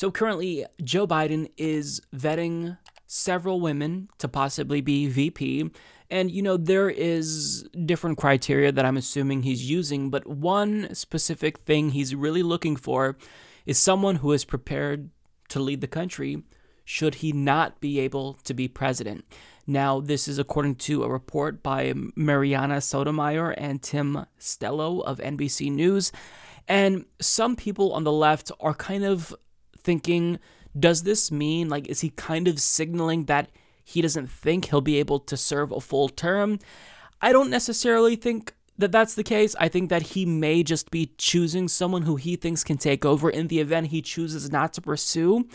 So currently, Joe Biden is vetting several women to possibly be VP. And you know, there is different criteria that I'm assuming he's using, but one specific thing he's really looking for is someone who is prepared to lead the country should he not be able to be president. Now, this is according to a report by Mariana Sotomayor and Tim Stello of NBC News. And some people on the left are kind of thinking, does this mean, like, is he kind of signaling that he doesn't think he'll be able to serve a full term? I don't necessarily think that that's the case. I think that he may just be choosing someone who he thinks can take over in the event he chooses not to pursue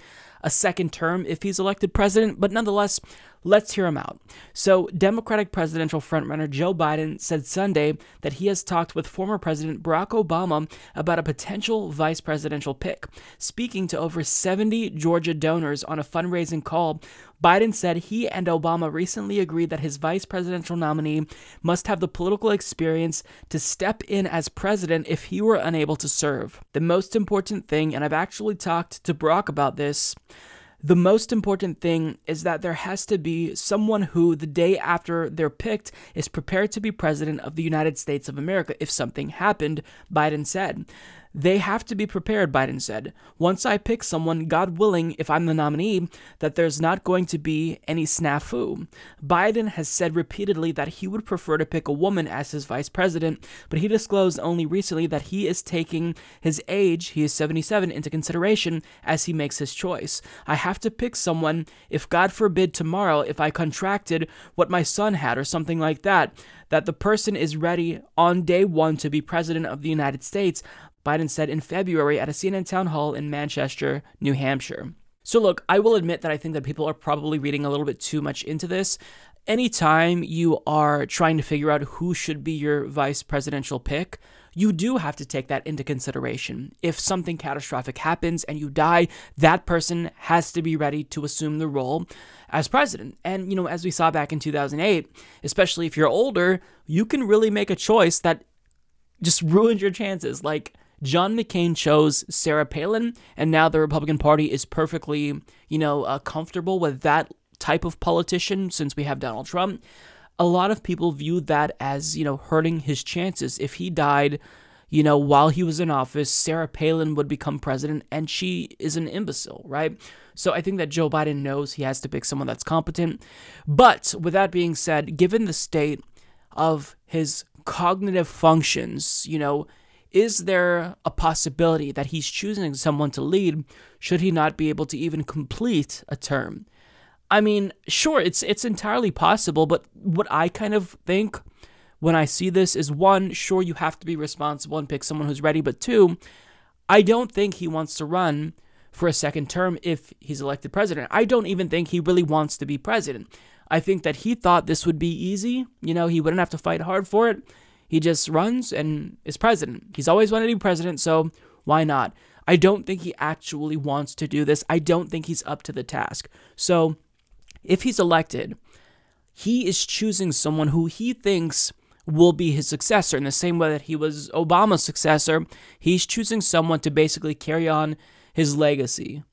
a second term if he's elected president, but nonetheless, let's hear him out. So, Democratic presidential frontrunner Joe Biden said Sunday that he has talked with former President Barack Obama about a potential vice presidential pick. Speaking to over 70 Georgia donors on a fundraising call, Biden said he and Obama recently agreed that his vice presidential nominee must have the political experience to step in as president if he were unable to serve. The most important thing, and I've actually talked to Barack about this, the most important thing is that there has to be someone who, the day after they're picked, is prepared to be president of the United States of America if something happened, Biden said. They have to be prepared, Biden said. Once I pick someone, God willing, if I'm the nominee, that there's not going to be any snafu. Biden has said repeatedly that he would prefer to pick a woman as his vice president, but he disclosed only recently that he is taking his age, he is 77, into consideration as he makes his choice. I have to pick someone, if God forbid tomorrow, if I contracted what my son had or something like that, that the person is ready on day one to be president of the United States. Biden said in February at a CNN town hall in Manchester, New Hampshire. So, look, I will admit that I think that people are probably reading a little bit too much into this. Anytime you are trying to figure out who should be your vice presidential pick, you do have to take that into consideration. If something catastrophic happens and you die, that person has to be ready to assume the role as president. And, you know, as we saw back in 2008, especially if you're older, you can really make a choice that just ruins your chances. Like, John McCain chose Sarah Palin, and now the Republican Party is perfectly, you know, uh, comfortable with that type of politician since we have Donald Trump. A lot of people view that as, you know, hurting his chances. If he died, you know, while he was in office, Sarah Palin would become president, and she is an imbecile, right? So I think that Joe Biden knows he has to pick someone that's competent. But with that being said, given the state of his cognitive functions, you know, is there a possibility that he's choosing someone to lead should he not be able to even complete a term? I mean, sure, it's it's entirely possible, but what I kind of think when I see this is one, sure you have to be responsible and pick someone who's ready, but two, I don't think he wants to run for a second term if he's elected president. I don't even think he really wants to be president. I think that he thought this would be easy, you know, he wouldn't have to fight hard for it he just runs and is president. He's always wanted to be president, so why not? I don't think he actually wants to do this. I don't think he's up to the task. So, if he's elected, he is choosing someone who he thinks will be his successor. In the same way that he was Obama's successor, he's choosing someone to basically carry on his legacy,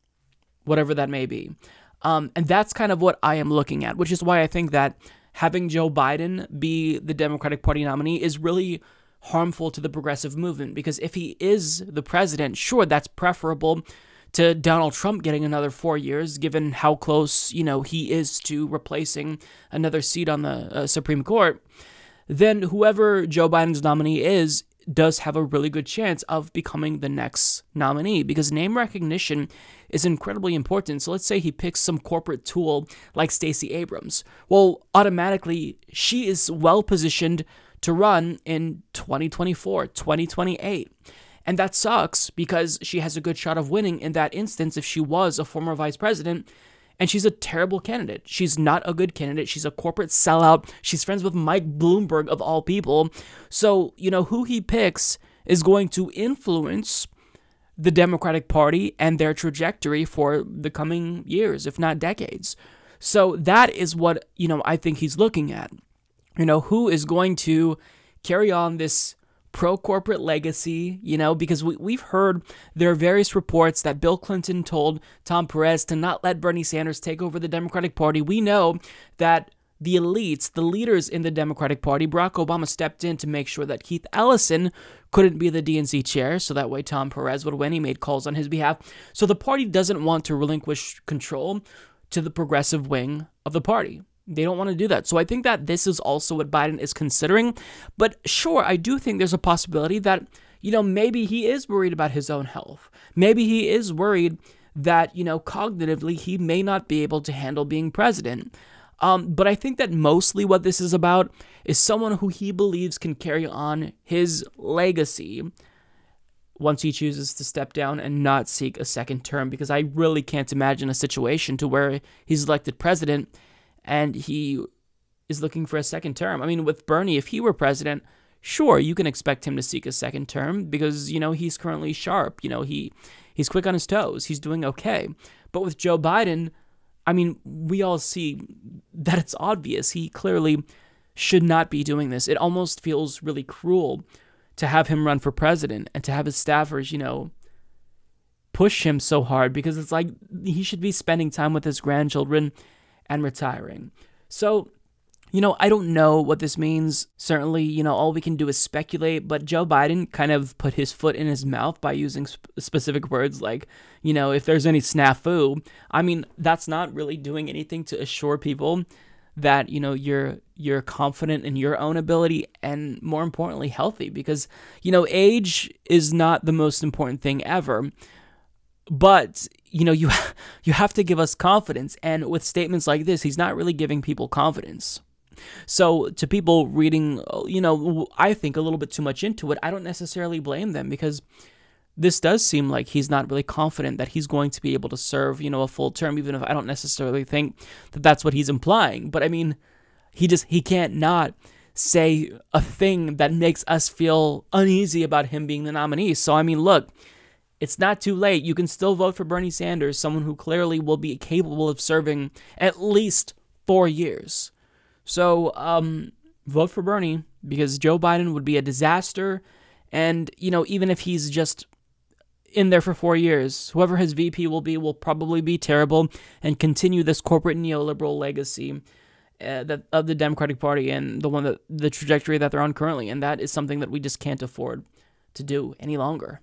whatever that may be. Um, and that's kind of what I am looking at, which is why I think that having Joe Biden be the Democratic Party nominee is really harmful to the progressive movement because if he is the president, sure, that's preferable to Donald Trump getting another four years, given how close you know he is to replacing another seat on the uh, Supreme Court. Then whoever Joe Biden's nominee is does have a really good chance of becoming the next nominee because name recognition is incredibly important. So let's say he picks some corporate tool like Stacey Abrams. Well, automatically, she is well positioned to run in 2024, 2028. And that sucks because she has a good shot of winning in that instance if she was a former vice president and she's a terrible candidate. She's not a good candidate. She's a corporate sellout. She's friends with Mike Bloomberg, of all people. So, you know, who he picks is going to influence the Democratic Party and their trajectory for the coming years, if not decades. So that is what, you know, I think he's looking at. You know, who is going to carry on this pro corporate legacy, you know, because we, we've heard there are various reports that Bill Clinton told Tom Perez to not let Bernie Sanders take over the Democratic Party. We know that the elites, the leaders in the Democratic Party, Barack Obama stepped in to make sure that Keith Ellison couldn't be the DNC chair, so that way Tom Perez would win. He made calls on his behalf. So the party doesn't want to relinquish control to the progressive wing of the party they don't want to do that. So I think that this is also what Biden is considering. But sure, I do think there's a possibility that, you know, maybe he is worried about his own health. Maybe he is worried that, you know, cognitively he may not be able to handle being president. Um, but I think that mostly what this is about is someone who he believes can carry on his legacy once he chooses to step down and not seek a second term because I really can't imagine a situation to where he's elected president and he is looking for a second term. I mean, with Bernie, if he were president, sure, you can expect him to seek a second term because, you know, he's currently sharp. You know, he he's quick on his toes. He's doing okay. But with Joe Biden, I mean, we all see that it's obvious. He clearly should not be doing this. It almost feels really cruel to have him run for president and to have his staffers, you know, push him so hard because it's like he should be spending time with his grandchildren and retiring. So, you know, I don't know what this means. Certainly, you know, all we can do is speculate, but Joe Biden kind of put his foot in his mouth by using sp- specific words like, you know, if there's any snafu. I mean, that's not really doing anything to assure people that, you know, you're you're confident in your own ability and more importantly healthy because, you know, age is not the most important thing ever but you know you you have to give us confidence and with statements like this he's not really giving people confidence so to people reading uh, you know i think a little bit too much into it i don't necessarily blame them because this does seem like he's not really confident that he's going to be able to serve you know a full term even if i don't necessarily think that that's what he's implying but i mean he just he can't not say a thing that makes us feel uneasy about him being the nominee so i mean look it's not too late. You can still vote for Bernie Sanders, someone who clearly will be capable of serving at least four years. So, um, vote for Bernie because Joe Biden would be a disaster. And, you know, even if he's just in there for four years, whoever his VP will be will probably be terrible and continue this corporate neoliberal legacy uh, that, of the Democratic Party and the one that the trajectory that they're on currently. And that is something that we just can't afford to do any longer.